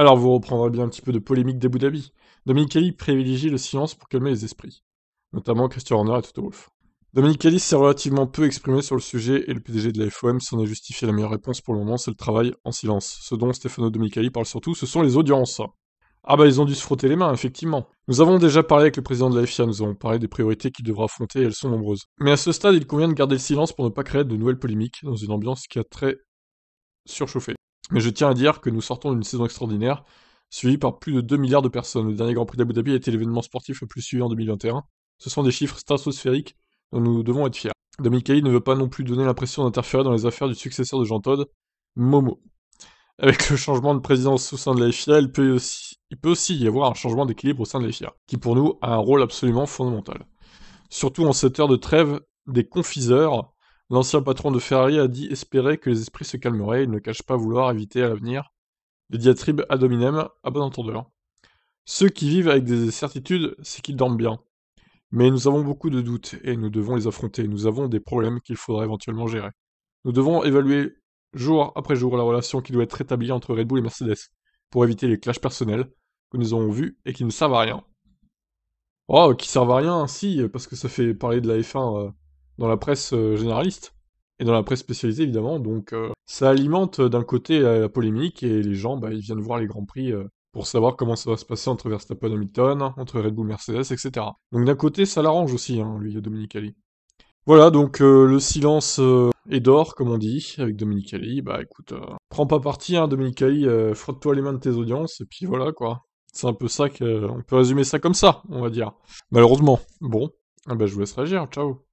Alors vous reprendrez bien un petit peu de polémique des Dhabi. Dominique Kelly privilégie le silence pour calmer les esprits, notamment Christian Horner et Toto Wolff. s'est relativement peu exprimé sur le sujet et le PDG de la FOM s'en est justifié. La meilleure réponse pour le moment, c'est le travail en silence. Ce dont Stefano Dominicali parle surtout, ce sont les audiences. Ah bah ils ont dû se frotter les mains, effectivement. Nous avons déjà parlé avec le président de la FIA, nous avons parlé des priorités qu'il devra affronter et elles sont nombreuses. Mais à ce stade, il convient de garder le silence pour ne pas créer de nouvelles polémiques dans une ambiance qui a très surchauffé. Mais je tiens à dire que nous sortons d'une saison extraordinaire, suivie par plus de 2 milliards de personnes. Le dernier Grand Prix d'Abu Dhabi a été l'événement sportif le plus suivi en 2021. Ce sont des chiffres stratosphériques dont nous devons être fiers. Dominique ne veut pas non plus donner l'impression d'interférer dans les affaires du successeur de Jean Todd, Momo. Avec le changement de présidence au sein de la FIA, peut, aussi, il peut aussi y avoir un changement d'équilibre au sein de la FIA, qui pour nous a un rôle absolument fondamental. Surtout en cette heure de trêve des confiseurs L'ancien patron de Ferrari a dit espérer que les esprits se calmeraient, et ne cache pas vouloir éviter à l'avenir des diatribes ad hominem à bon entendeur. Ceux qui vivent avec des certitudes, c'est qu'ils dorment bien. Mais nous avons beaucoup de doutes et nous devons les affronter. Nous avons des problèmes qu'il faudra éventuellement gérer. Nous devons évaluer jour après jour la relation qui doit être établie entre Red Bull et Mercedes pour éviter les clashs personnels que nous avons vus et qui ne servent à rien. Oh, qui servent à rien, si, parce que ça fait parler de la F1 dans la presse euh, généraliste et dans la presse spécialisée évidemment. Donc euh, ça alimente euh, d'un côté la, polémique et les gens bah, ils viennent voir les grands prix pour savoir comment ça va se passer entre Verstappen et Hamilton, entre Red Bull Mercedes, etc. Donc d'un côté ça l'arrange aussi, hein, lui, Dominique Ali. Voilà, donc le silence est d'or, comme on dit, avec Dominique Ali. Bah écoute, prends pas parti, hein, Dominique Ali, frotte-toi les mains de tes audiences, et puis voilà quoi. C'est un peu ça qu'on peut résumer ça comme ça, on va dire. Malheureusement. Bon, ah bah, je vous laisse réagir, ciao